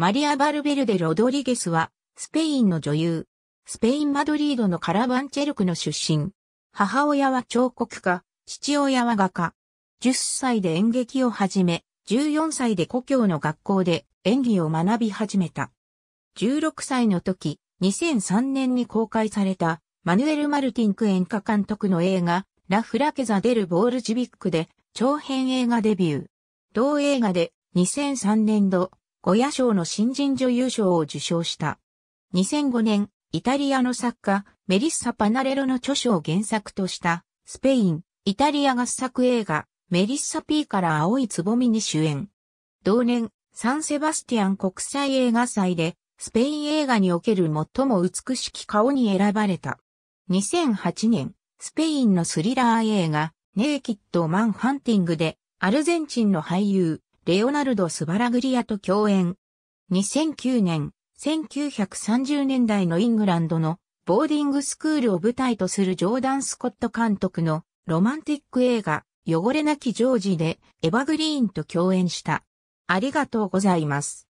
マリア・バルベルデ・ロドリゲスは、スペインの女優。スペイン・マドリードのカラバンチェルクの出身。母親は彫刻家、父親は画家。10歳で演劇を始め、14歳で故郷の学校で演技を学び始めた。16歳の時、2003年に公開された、マヌエル・マルティンク演歌監督の映画、ラ・フラケザ・デル・ボール・ジビックで、長編映画デビュー。同映画で、2003年度、小屋賞の新人女優賞を受賞した。2005年、イタリアの作家、メリッサ・パナレロの著書を原作とした、スペイン、イタリア合作映画、メリッサピーから青いつぼみに主演。同年、サンセバスティアン国際映画祭で、スペイン映画における最も美しき顔に選ばれた。2008年、スペインのスリラー映画、ネイキッド・マンハンティングで、アルゼンチンの俳優、レオナルド・スバラグリアと共演。2009年、1930年代のイングランドのボーディングスクールを舞台とするジョーダン・スコット監督のロマンティック映画、汚れなきジョージでエヴァグリーンと共演した。ありがとうございます。